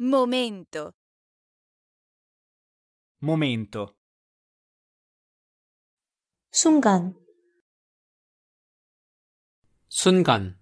Momento. Momento. 순간 순간